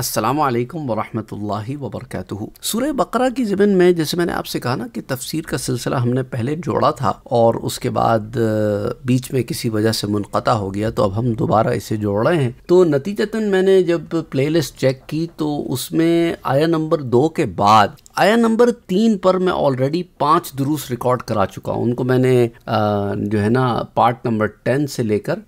अस्सलाम वालेकुम वरहमतुल्लाहि वबरकatuह सूरह बकरा की ज़मीन में जैसे मैंने आपसे कहा ना कि तफसीर का सिलसिला हमने पहले जोड़ा था और उसके बाद बीच में किसी वजह से मुनक़ा हो गया तो अब हम दोबारा इसे जोड़ रहे हैं तो नतीजतन मैंने जब प्लेलिस्ट चेक की तो उसमें आया नंबर दो के बाद आया नंबर तीन पर मैं ऑलरेडी पांच दुरुस रिकॉर्ड करा चुका हूँ उनको मैंने आ, जो है ना पार्ट नंबर टेन से लेकर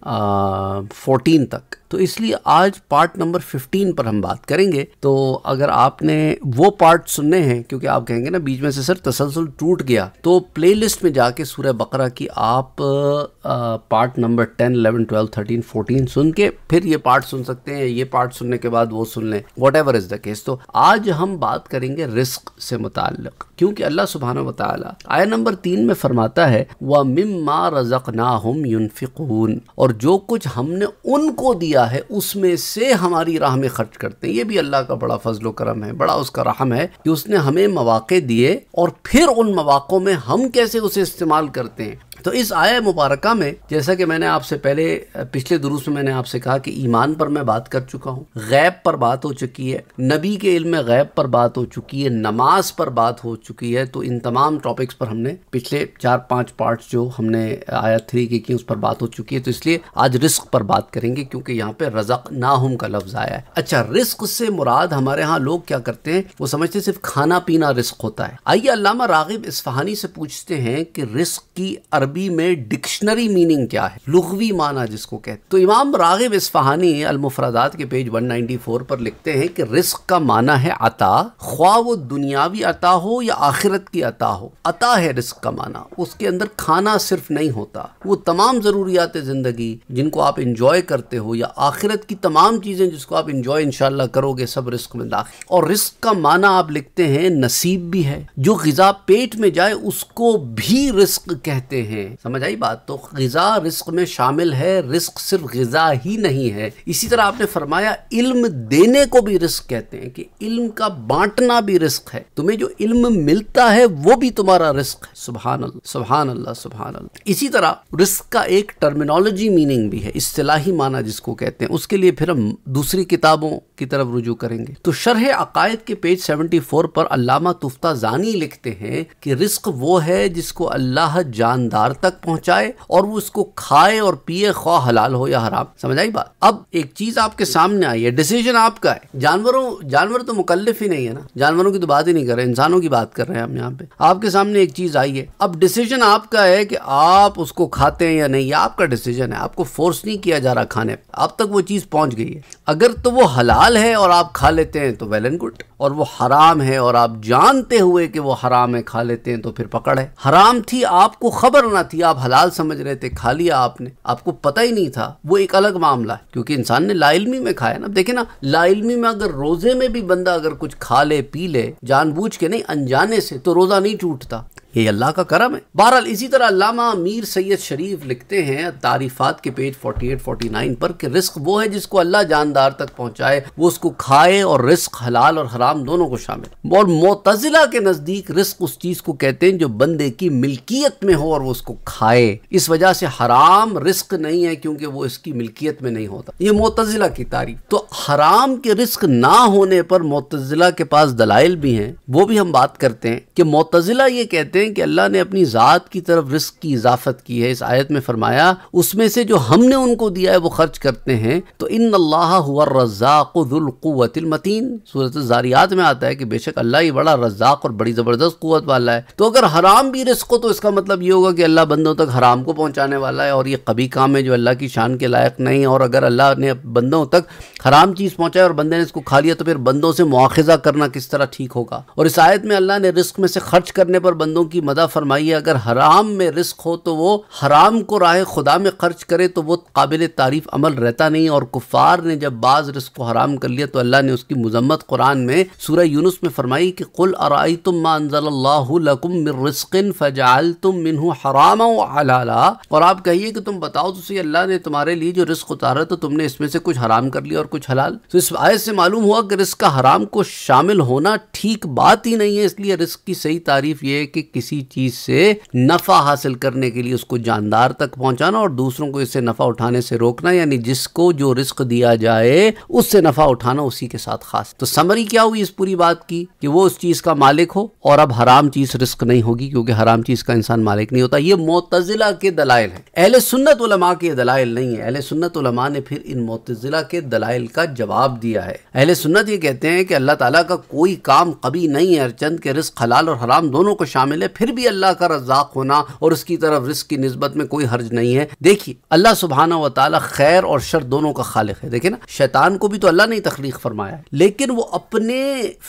फोर्टीन तक तो इसलिए आज पार्ट नंबर फिफ्टीन पर हम बात करेंगे तो अगर आपने वो पार्ट सुनने हैं क्योंकि आप कहेंगे ना बीच में से सर तसलसल टूट गया तो लिस्ट में जाके सूर्य बकरा की आप आ, part number ten eleven twelve thirteen fourteen सुन के फिर ये पार्ट सुन सकते हैं ये पार्ट सुनने के बाद वो सुन लें whatever is the case तो आज हम बात करेंगे रिस्क से मुतक़ क्योंकि अल्लाह सुबहाना वाली आया नंबर तीन में फरमाता है वह मम्मा रज़क ना हम यूनफिकून और जो कुछ हमने उनको दिया है उसमें से हमारी राह में खर्च करते हैं ये भी अल्लाह का बड़ा फजलो करम है बड़ा उसका रहम है कि उसने हमें मौाक़े दिए और फिर उन मौाक़ों में हम कैसे उसे इस्तेमाल करते हैं तो इस आय मुबारक में जैसा कि मैंने आपसे पहले पिछले दुरुस्त में मैंने आपसे कहा कि ईमान पर मैं बात कर चुका हूँ गैब पर बात हो चुकी है नबी के इल्म गैब पर बात हो चुकी है नमाज पर बात हो चुकी है तो इन तमाम टॉपिक्स पर हमने पिछले चार पांच पार्ट जो हमने आया थ्री की की उस पर बात हो चुकी है तो इसलिए आज रिस्क पर बात करेंगे क्योंकि यहाँ पे रजक नाहम का लफ्ज आया है अच्छा रिस्क से मुराद हमारे यहाँ लोग क्या करते हैं वो समझते सिर्फ खाना पीना रिस्क होता है आइए अलामा रागिब इस्फहानी से पूछते हैं कि रिस्क की अरबी अरबी में डिक्शनरी मीनिंग क्या है लुघवी माना जिसको कहते तो इमाम रागिब इसफहानी अलमुफरादात के पेज 194 पर लिखते हैं कि रिस्क का माना है अता ख्वा वो दुनियावी अता हो या आखिरत की अता हो अता है रिस्क का माना उसके अंदर खाना सिर्फ नहीं होता वो तमाम ज़रूरियात ज़िंदगी जिनको आप इंजॉय करते हो या आखिरत की तमाम चीज़ें जिसको आप इंजॉय इन करोगे सब रिस्क में दाखिल और रिस्क का माना आप लिखते हैं नसीब भी है जो गज़ा पेट में जाए उसको भी रिस्क कहते हैं हैं समझ आई बात तो गज़ा रिस्क में शामिल है रिस्क सिर्फ गज़ा ही नहीं है इसी तरह आपने फरमाया इल्म देने को भी रिस्क कहते हैं कि इल्म का बांटना भी रिस्क है तुम्हें जो इल्म मिलता है वो भी तुम्हारा रिस्क है सुबहान अल्लाह सुबहान अल्लाह सुबहान अल्लाह इसी तरह रिस्क का एक टर्मिनोलॉजी मीनिंग भी है इसलाही माना जिसको कहते हैं उसके लिए फिर हम दूसरी किताबों की तरफ रुजू करेंगे तो शरह अकायद के पेज 74 पर अल्लामा तुफ्ता जानी लिखते हैं कि रिस्क वो है जिसको अल्लाह जानदार तक पहुंचाए और वो उसको खाए और पिए ख्वा हलाल हो या हराम समझ आई बात अब एक चीज आपके सामने आई है डिसीजन आपका है जानवरों जानवर तो मुकलफ ही नहीं है ना जानवरों की तो बात ही नहीं कर रहे इंसानों की बात कर रहे हैं हम यहाँ पे आपके सामने एक चीज आई है अब डिसीजन आपका है कि आप उसको खाते हैं या नहीं आपका डिसीजन है आपको फोर्स नहीं किया जा रहा खाने अब तक वो चीज पहुंच गई है अगर तो वो हलाल हलाल है और आप खा लेते हैं तो वेल एंड गुड और वो हराम है और आप जानते हुए कि वो हराम है खा लेते हैं तो फिर पकड़ है हराम थी आपको खबर ना थी आप हलाल समझ रहे थे खा लिया आपने आपको पता ही नहीं था वो एक अलग मामला है क्योंकि इंसान ने लाइलमी में खाया ना देखे ना लाइलमी में अगर रोजे में भी बंदा अगर कुछ खा ले पी ले जानबूझ के नहीं अनजाने से तो रोजा नहीं टूटता ये अल्लाह का करम है बहरहाल इसी तरह अलामा मीर सैयद शरीफ लिखते हैं तारीफात के पेज 48 49 पर कि रिस्क वो है जिसको अल्लाह जानदार तक पहुंचाए वो उसको खाए और रिस्क हलाल और हराम दोनों को शामिल और मोतजिला के नज़दीक रिस्क उस चीज़ को कहते हैं जो बंदे की मिल्कियत में हो और वो उसको खाए इस वजह से हराम रिस्क नहीं है क्योंकि वो इसकी मिल्कियत में नहीं होता ये मोतजिला की तारीफ तो हराम के रिस्क ना होने पर मोतजिला के पास दलाइल भी हैं वो भी हम बात करते हैं कि मोतजिला ये कहते कहते हैं कि अल्लाह ने अपनी ज़ात की तरफ रिस्क की इजाफत की है इस आयत में फरमाया उसमें से जो हमने उनको दिया है वो खर्च करते हैं तो इन अल्लाह हुआ रज़ाक़ुलमतीन सूरत ज़ारियात में आता है कि बेशक अल्लाह ही बड़ा रज़ाक और बड़ी ज़बरदस्त क़वत वाला है तो अगर हराम भी रिस्क हो तो इसका मतलब ये होगा कि अल्लाह बंदों तक हराम को पहुँचाने वाला है और ये कभी काम है जो अल्लाह की शान के लायक नहीं और अगर अल्लाह ने बंदों तक हराम चीज़ पहुँचाए और बंदे ने इसको खा लिया तो फिर बंदों से मुआजा करना किस तरह ठीक होगा और इस आयत में अल्लाह ने रिस्क में से खर्च करने पर बंदों की मदा फरमाइए अगर हराम में रिस्क हो तो वो हराम को राह खुदा में खर्च करे तो वो काबिल तारीफ़ अमल रहता नहीं और कुफ़ार ने जब बाज़ रिस्क को हराम कर लिया तो अल्लाह ने उसकी मजम्मत कुरान में सूर्य यूनुस में फरमाई कि कुल अरा तुम मानजल्लाकुम रिस्किन फ़जाल तुम मिनह हराम अलाला और आप कहिए कि तुम बताओ तो सही अल्लाह ने तुम्हारे लिए जो रिस्क उतारा तो तुमने इसमें से कुछ हराम कर लिया और कुछ हलाल तो इस आय से मालूम हुआ कि रिस्क का हराम को शामिल होना ठीक बात ही नहीं है इसलिए रिस्क की सही तारीफ ये है कि किसी चीज से नफा हासिल करने के लिए उसको जानदार तक पहुंचाना और दूसरों को इससे नफा उठाने से रोकना यानी जिसको जो रिस्क दिया जाए उससे नफा उठाना उसी के साथ खास तो समरी क्या हुई इस पूरी बात की कि वो उस चीज का मालिक हो और अब हराम चीज रिस्क नहीं होगी क्योंकि हराम चीज का इंसान मालिक नहीं होता ये मोतजिला के दलाइल है अहल सुन्नत उलमा के दलाइल नहीं है अहल सुन्नत उलमा ने फिर इन मोतजिला के दलाइल का जवाब दिया है अहल सुन्नत ये कहते हैं कि अल्लाह ताला का कोई काम कभी नहीं है चंद के रिस्क हलाल और हराम दोनों को शामिल है है फिर भी अल्लाह का रजाक होना और उसकी तरफ रिस्क की नस्बत में कोई हर्ज नहीं है देखिए अल्लाह सुबहाना वाली खैर और शर दोनों का खालिक है देखिए ना शैतान को भी तो अल्लाह ने तखलीक फरमाया लेकिन वो अपने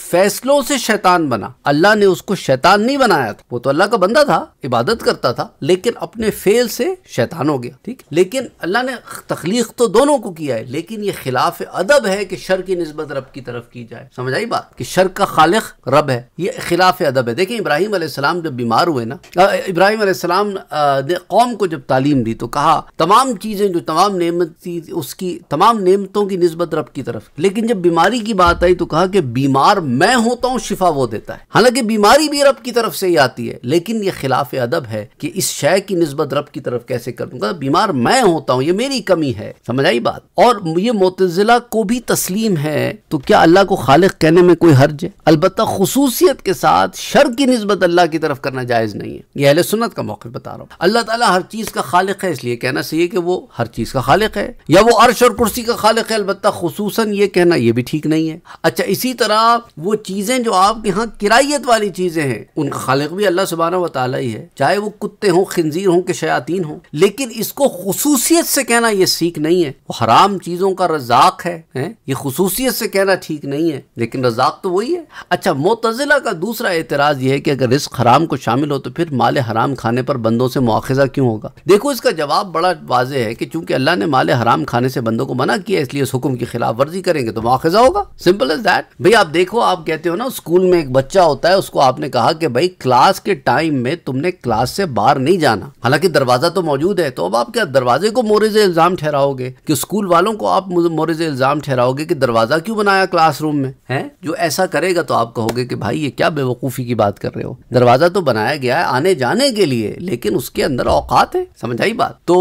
फैसलों से शैतान बना अल्लाह ने उसको शैतान नहीं बनाया था वो तो अल्लाह का बंदा था इबादत करता था लेकिन अपने फेल से शैतान हो गया ठीक लेकिन अल्लाह ने तखलीक तो दोनों को किया है लेकिन ये खिलाफ अदब है कि शर की नस्बत रब की तरफ की जाए समझ आई बात कि शर का खालिक रब है ये खिलाफ अदब है देखिए इब्राहिम सलाम जब बीमार हुए ना इब्राहिम अलैहिस्सलाम ने कौम को जब तालीम दी तो कहा तमाम चीज़ें जो तमाम नियमत थी उसकी तमाम नियमतों की नस्बत रब की तरफ लेकिन जब बीमारी की बात आई तो कहा कि बीमार मैं होता हूँ शिफा वो देता है हालांकि बीमारी भी रब की तरफ से ही आती है लेकिन ये खिलाफ अदब है कि इस शय की नस्बत रब की तरफ कैसे कर दूंगा बीमार मैं होता हूँ ये मेरी कमी है समझ आई बात और ये मोतजिला को भी तस्लीम है तो क्या अल्लाह को खालिक कहने में कोई हर्ज है अलबत् खसूसियत के साथ शर की नस्बत अल्लाह की तरफ तरफ करना जायज़ नहीं है यह अहल सुन्नत का मौक़ बता रहा हूँ अल्लाह ताला हर चीज़ का खालिक है इसलिए कहना सही है कि वो हर चीज़ का खालिक है या वो अर्श और कुर्सी का खालिक है अलबत् खसूस ये कहना यह भी ठीक नहीं है अच्छा इसी तरह वो चीज़ें जो आपके यहाँ किरायत वाली चीज़ें हैं उनका खालिक भी अल्लाह सुबहाना वाली ही है चाहे वो कुत्ते हों खंजीर हों के शयातीन हों लेकिन इसको खसूसियत से कहना यह सीख नहीं है वो हराम चीज़ों का रजाक है, है? ये खसूसियत से कहना ठीक नहीं है लेकिन रजाक तो वही है अच्छा मोतजिला का दूसरा एतराज़ यह है कि अगर रिस्क हराम को शामिल हो तो फिर माल हराम खाने पर बंदों से मुआजा क्यों होगा देखो इसका जवाब बड़ा वाजह है कि चूंकि अल्लाह ने माल हराम खाने से बंदों को मना किया इसलिए उस हुक्म की खिलाफ वर्जी करेंगे तो मुआजा होगा सिंपल इज दैट भाई आप देखो आप कहते हो ना स्कूल में एक बच्चा होता है उसको आपने कहा कि भाई क्लास के टाइम में तुमने क्लास से बाहर नहीं जाना हालांकि दरवाजा तो मौजूद है तो अब आप क्या दरवाजे को मोरज इल्जाम ठहराओगे कि स्कूल वालों को आप मोरज इल्जाम ठहराओगे कि दरवाजा क्यों बनाया क्लासरूम में है जो ऐसा करेगा तो आप कहोगे कि भाई ये क्या बेवकूफी की बात कर रहे हो दरवाजा तो तो बनाया गया है आने जाने के लिए लेकिन उसके अंदर औकात है समझ आई बात तो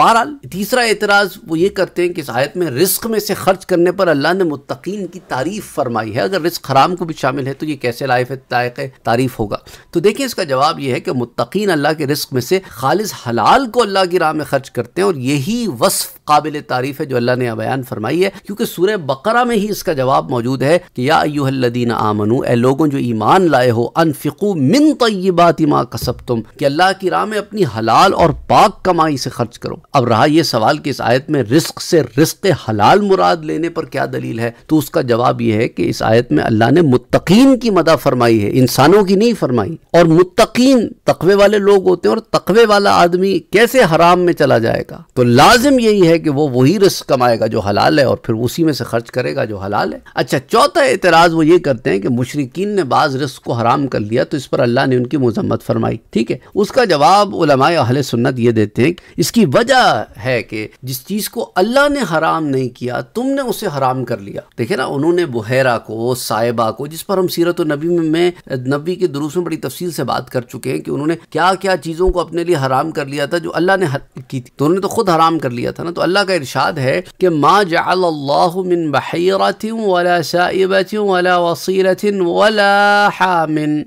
बहरहाल तीसरा एतराज वो ये करते हैं कि इस आयत में रिस्क में से खर्च करने पर अल्लाह ने मुतकीन की तारीफ फरमाई है अगर रिस्क हराम को भी शामिल है तो ये कैसे लाइफ लायक तारीफ होगा तो देखिए इसका जवाब यह है कि मुतकीन अल्लाह के रिस्क में से खालिज हलाल को अल्लाह की राह में खर्च करते हैं और यही वसफ काबिल तारीफ़ है जो अल्लाह ने बयान फरमाई है क्योंकि सूर्य बकरा में ही इसका जवाब मौजूद है कि या यूहल्लदीन आमनु ए लोगों जो ईमान लाए हो अनफिकू मिन तयबात माँ कसब तुम कि अल्लाह की राह में अपनी हलाल और पाक कमाई से खर्च करो अब रहा यह सवाल कि इस आयत में रिस्क से रिस्क हलाल मुराद लेने पर क्या दलील है तो उसका जवाब यह है कि इस आयत में अल्लाह ने मुतकीन की मदा फरमाई है इंसानों की नहीं फरमाई और मुतकीन तकवे वाले लोग होते हैं और तकवे वाला आदमी कैसे हराम में चला जाएगा तो लाजिम यही है है कि वो वही रिस्क कमाएगा जो हलाल है और फिर उसी में से खर्च करेगा जो हलाल है अच्छा चौथा एतराज़ वो ये करते हैं कि मुशरकिन ने बाज़ रिस्क को हराम कर लिया तो इस पर अल्लाह ने उनकी मजम्मत फरमाई ठीक है उसका जवाब उलमाए अहल सुन्नत ये देते हैं इसकी वजह है कि जिस चीज़ को अल्लाह ने हराम नहीं किया तुमने उसे हराम कर लिया देखे ना उन्होंने बुहरा को साहिबा को जिस पर हम सीरत नबी में नबी के दुरुस में बड़ी तफसील से बात कर चुके हैं कि उन्होंने क्या क्या चीज़ों को अपने लिए हराम कर लिया था जो अल्लाह ने की थी तो उन्होंने तो खुद हराम कर लिया था ना तो اللہ کا ارشاد ہے کہ ما جعل اللہ من بحیرت ولا سائبت ولا وصیلت ولا حامن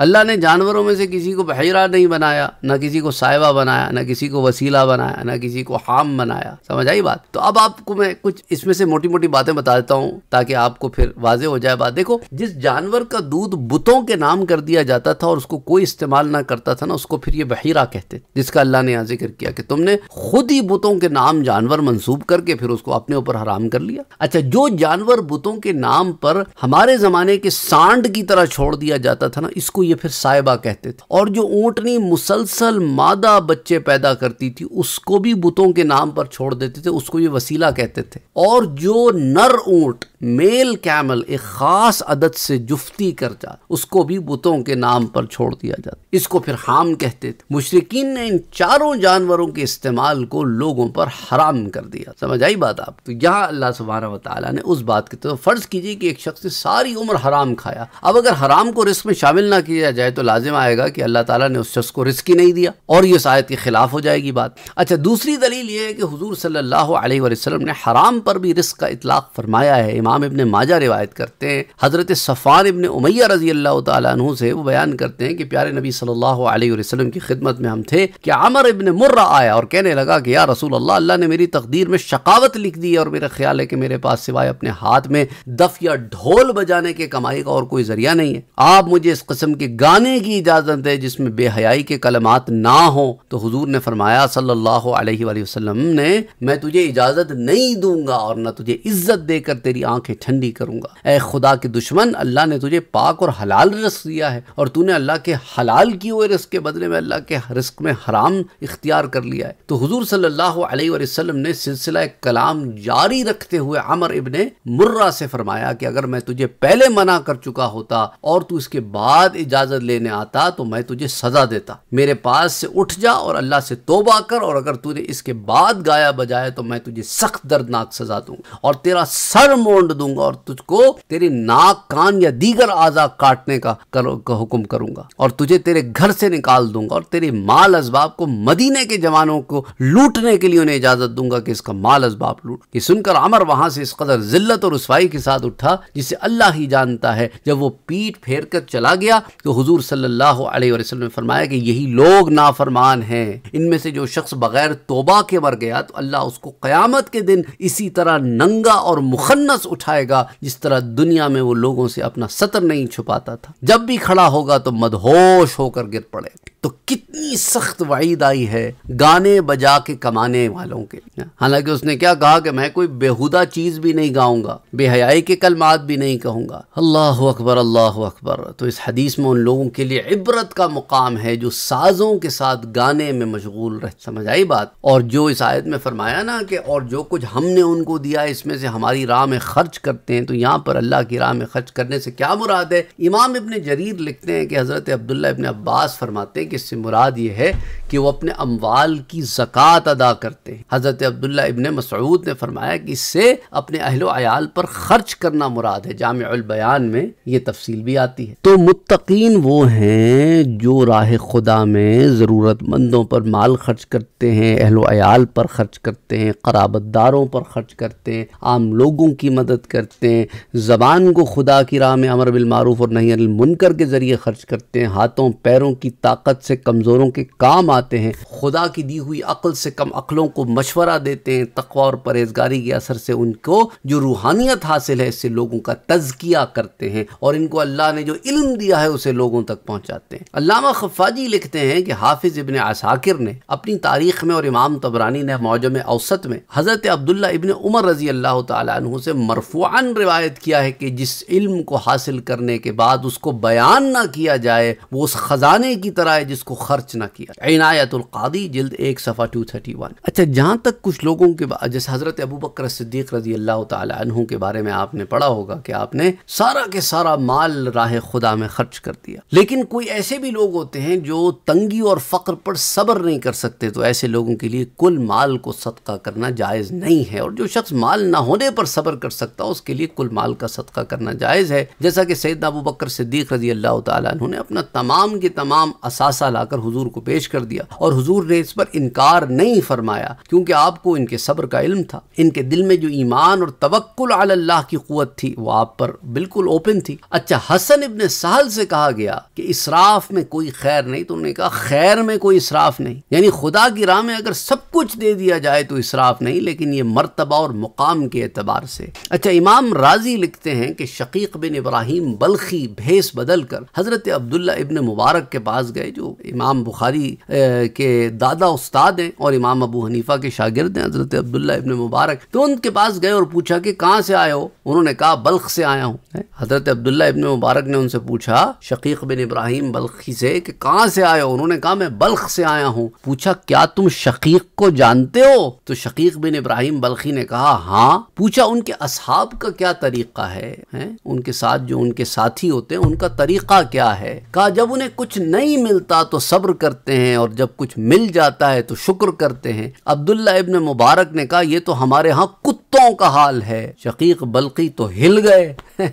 अल्लाह ने जानवरों में से किसी को बहरा नहीं बनाया ना किसी को साहिबा बनाया ना किसी को वसीला बनाया ना किसी को हाम बनाया समझ आई बात तो अब आपको मैं कुछ इसमें से मोटी मोटी बातें बता देता हूँ ताकि आपको फिर वाजे हो जाए बात देखो जिस जानवर का दूध बुतों के नाम कर दिया जाता था और उसको कोई इस्तेमाल ना करता था ना उसको फिर ये बहरा कहते जिसका अल्लाह ने यहाँ जिक्र किया कि तुमने खुद ही बुतों के नाम जानवर मंसूब करके फिर उसको अपने ऊपर हराम कर लिया अच्छा जो जानवर बुतों के नाम पर हमारे जमाने के सांड की तरह छोड़ दिया जाता था ना इसको लिए फिर साहिबा कहते थे और जो ऊँटनी मुसलसल मादा बच्चे पैदा करती थी उसको भी बुतों के नाम पर छोड़ देते थे उसको ये वसीला कहते थे और जो नर ऊँट मेल कैमल एक ख़ास अदद से जुफ्ती कर जा उसको भी बुतों के नाम पर छोड़ दिया जाता इसको फिर हाम कहते थे मुशरकिन ने इन चारों जानवरों के इस्तेमाल को लोगों पर हराम कर दिया समझ आई बात आप तो यहाँ अल्लाह सुबहाना ताली ने उस बात की तो फ़र्ज़ कीजिए कि एक शख्स ने सारी उम्र हराम खाया अब अगर हराम को रिस्क में शामिल ना किया जाए तो लाजिम आएगा कि अल्लाह ताला ने उस शख्स को रिस्क ही नहीं दिया और ये शायद के खिलाफ हो जाएगी बात अच्छा दूसरी दलील ये है कि हजूर सल्लल्लाहु अलैहि वसल्लम ने हराम पर भी रिस्क का इतलाक फरमाया है इमाम इबन माजा रिवायत करते हैं हज़रत सफ़ान इबन उमैया रजी अल्लाह तु से वो बयान करते हैं कि प्यारे नबी सल्लल्लाहु अलैहि वसल्लम की खिदमत में हम थे कि अमर इबन मुर्रा आया और कहने लगा कि या रसूल अल्लाह अल्लाह ने मेरी तकदीर में शकावत लिख दी और मेरा ख्याल है कि मेरे पास सिवाय अपने हाथ में दफ या ढोल बजाने के कमाई का और कोई जरिया नहीं है आप मुझे इस किस्म के गाने की इजाज़त है जिसमें बेहयाई के कलमात ना हो तो हुजूर ने फरमाया सल्लल्लाहु अलैहि वसल्लम ने मैं तुझे इजाज़त नहीं दूंगा और ना तुझे इज्जत देकर तेरी आंखें ठंडी करूंगा ए खुदा के दुश्मन अल्लाह ने तुझे पाक और हलाल रिस्क दिया है और तूने अल्लाह के हलाल किए हुए रिस्क के बदले में अल्लाह के रिस्क में हराम इख्तियार कर लिया है तो हजूर सल्लल्लाहु अलैहि वसल्लम ने सिलसिला कलाम जारी रखते हुए अमर इबन मुर्रा से फरमाया कि अगर मैं तुझे पहले मना कर चुका होता और तू इसके बाद इजाज़त लेने आता तो मैं तुझे सज़ा देता मेरे पास से उठ जा और अल्लाह से तोबा कर और अगर तूने इसके बाद गाया बजाया तो मैं तुझे सख्त दर्दनाक सज़ा दूंगा और तेरा सर मोड़ दूंगा और तुझको तेरी नाक कान या दीगर आज़ा काटने का कर, का हुक्म करूंगा और तुझे तेरे घर से निकाल दूंगा और तेरे माल असबाब को मदीने के जवानों को लूटने के लिए उन्हें इजाज़त दूंगा कि इसका माल असबाब लूट ये सुनकर अमर वहां से इस कदर जिल्लत और रसवाई के साथ उठा जिसे अल्लाह ही जानता है जब वो पीठ फेर कर चला गया तो हुजूर सल्लल्लाहु अलैहि वसल्लम ने फरमाया कि यही लोग नाफरमान हैं इनमें से जो शख्स बगैर तोबा के मर गया तो अल्लाह उसको क़यामत के दिन इसी तरह नंगा और मुखन्नस उठाएगा जिस तरह दुनिया में वो लोगों से अपना सतर नहीं छुपाता था जब भी खड़ा होगा तो मदहोश होकर गिर पड़ेगा तो कितनी सख्त वाइद आई है गाने बजा के कमाने वालों के लिए हालांकि उसने क्या कहा कि मैं कोई बेहुदा चीज़ भी नहीं गाऊंगा बेहयाई के कलमात भी नहीं कहूंगा अल्लाह अकबर अल्लाह अकबर तो इस हदीस में उन लोगों के लिए इबरत का मुकाम है जो साजों के साथ गाने में मशगूल रह समझ आई बात और जो इस आयत में फरमाया ना कि और जो कुछ हमने उनको दिया इसमें से हमारी राह में खर्च करते हैं तो यहाँ पर अल्लाह की राह में खर्च करने से क्या मुराद है इमाम इबन जरीर लिखते हैं कि हज़रत अब्दुल्ला इबन अब्बास फरमाते हैं कि इससे मुराद ये है कि वो अपने अमवाल की ज़क़़त अदा करते हैं हज़रत अब्दुल्ला इबन मसूद ने फरमाया कि इससे अपने अहलो आयाल पर ख़र्च करना मुराद है जामबयान में ये तफसील भी आती है तो मुतकीन वो हैं जो राह खुदा में ज़रूरतमंदों पर माल खर्च करते हैं अहलो आयाल पर खर्च करते हैं खराबदारों पर खर्च करते हैं आम लोगों की मदद करते हैं ज़बान को खुदा की राह में अमर बिलमारूफ और नहीं अनिल मुनकर के ज़रिए खर्च करते हैं हाथों पैरों की ताकत से कमज़ोरों के काम आते हैं खुदा की दी हुई अक्ल से कम अक्लों को मशवरा देते हैं तकवा और परहेजगारी के असर से उनको जो रूहानियत हासिल है इससे लोगों का तजकिया करते हैं और इनको अल्लाह ने जो इल्म दिया है उसे लोगों तक पहुँचाते हैं अलामा खफाजी लिखते हैं कि हाफिज़ इबन असाकिर ने अपनी तारीख में और इमाम तबरानी ने मौजम अवसत में हज़रत अब्दुल्ला इबन उमर रजी अल्लाह तु से मरफुआन रिवायत किया है कि जिस इल्म को हासिल करने के बाद उसको बयान ना किया जाए वो उस ख़जाने की तरह है जिसको खर्च ना किया इनायतुल कादी जिल्द एक सफ़ा टू थर्टी वन अच्छा जहाँ तक कुछ लोगों के जैसे हज़रत अबू बकर सिद्दीक रजी अल्लाह तहों के बारे में आपने पढ़ा होगा कि आपने सारा के सारा माल राह खुदा में खर्च कर दिया लेकिन कोई ऐसे भी लोग होते हैं जो तंगी और फ़ख्र पर सब्र नहीं कर सकते तो ऐसे लोगों के लिए कुल माल को सदका करना जायज़ नहीं है और जो शख्स माल ना होने पर सब्र कर सकता है उसके लिए कुल माल का सदका करना जायज़ है जैसा कि सैद अबू बकर सिद्दीक रजी अल्लाह तहों ने अपना तमाम के तमाम असास खुलासा लाकर हुजूर को पेश कर दिया और हुजूर ने इस पर इनकार नहीं फरमाया क्योंकि आपको इनके सब्र का इल्म था इनके दिल में जो ईमान और तवक्ल अल्लाह की कुत थी वो आप पर बिल्कुल ओपन थी अच्छा हसन इबन सहल से कहा गया कि इसराफ में कोई खैर नहीं तो उन्होंने कहा खैर में कोई इसराफ नहीं यानी खुदा की राह में अगर सब कुछ दे दिया जाए तो इसराफ नहीं लेकिन ये मरतबा और मुकाम के एतबार से अच्छा इमाम राजी लिखते हैं कि शकीक बिन इब्राहिम बल्खी भेस बदल कर हजरत अब्दुल्ला इबन मुबारक के पास गए जो इमाम बुखारी के दादा उस्ताद हैं और इमाम अबू हनीफा के शागिर्द हैं हज़रत अब्दुल्ला इबन मुबारक तो उनके पास गए और पूछा कि कहाँ से आए हो उन्होंने कहा बल्ख से आया हूँ हज़रत अब्दुल्ला इबन मुबारक ने उनसे पूछा शकीक बिन इब्राहिम बल्खी से कि कहाँ से आए हो उन्होंने कहा मैं बल्ख से आया हूँ पूछा क्या तुम शकीक को जानते हो तो शकीक बिन इब्राहिम बल्खी ने कहा हाँ पूछा उनके असहाब का क्या तरीका है, है? उनके साथ जो उनके साथी होते हैं उनका तरीका क्या है कहा जब उन्हें कुछ नहीं मिलता होता तो सब्र करते हैं और जब कुछ मिल जाता है तो शुक्र करते हैं अब्दुल्ला इबन मुबारक ने कहा ये तो हमारे यहाँ कुत्तों का हाल है शकीक बल्कि तो हिल गए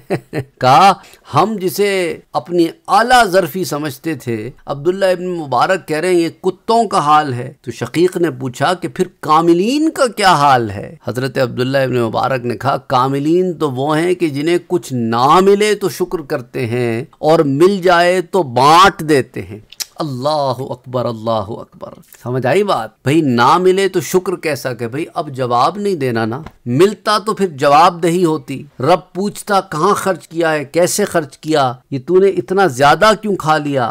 कहा हम जिसे अपनी आला जरफी समझते थे अब्दुल्ला इबन मुबारक कह रहे हैं ये कुत्तों का हाल है तो शकीक ने पूछा कि फिर कामिलीन का क्या हाल है हजरत अब्दुल्ला इबन मुबारक ने कहा कामिलीन तो वो हैं कि जिन्हें कुछ ना मिले तो शुक्र करते हैं और मिल जाए तो बांट देते हैं अल्लाह अकबर अल्लाह अकबर समझ आई बात भाई ना मिले तो शुक्र कैसा के भाई अब जवाब नहीं देना ना मिलता तो फिर जवाब दही होती रब पूछता कहाँ खर्च किया है कैसे खर्च किया ये तूने इतना ज्यादा क्यों खा लिया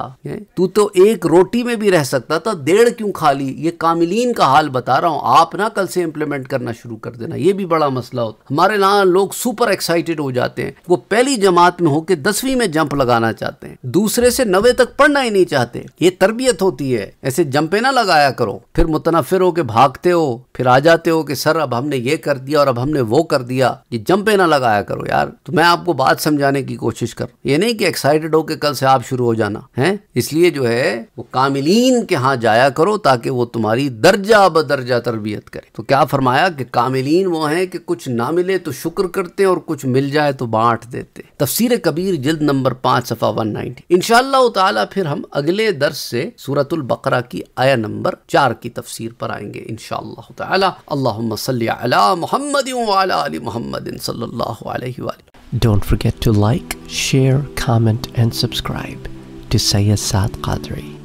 तू तो एक रोटी में भी रह सकता था डेढ़ क्यों खा ली ये कामिलीन का हाल बता रहा हूँ आप ना कल से इम्प्लीमेंट करना शुरू कर देना ये भी बड़ा मसला होता हमारे यहाँ लोग सुपर एक्साइटेड हो जाते हैं वो पहली जमात में होके दसवीं में जंप लगाना चाहते हैं दूसरे से नवे तक पढ़ना ही नहीं चाहते ये तरबियत होती है ऐसे जंपे ना लगाया करो फिर मुतनफिर हो के भागते हो फिर आ जाते हो कि सर अब हमने ये कर दिया और अब हमने वो कर दिया ये जंपे ना लगाया करो यार तो मैं आपको बात समझाने की कोशिश कर ये नहीं कि एक्साइटेड हो के कल से आप शुरू हो जाना है इसलिए जो है वो कामिलीन के यहाँ जाया करो ताकि वो तुम्हारी दर्जा बदर्जा तरबियत करे तो क्या फरमाया कि कामिलीन वो है कि कुछ ना मिले तो शुक्र करते और कुछ मिल जाए तो बांट देते तफसीर कबीर जिल्द नंबर पांच सफ़ा वन नाइनटी इनशाला फिर हम अगले दस दर्स से सूरतुल बकरा की आया नंबर चार की तफसीर पर आएंगे इन अला Mohammad Mohammad Don't forget to like, share, comment and subscribe to Sayyid Saad Qadri.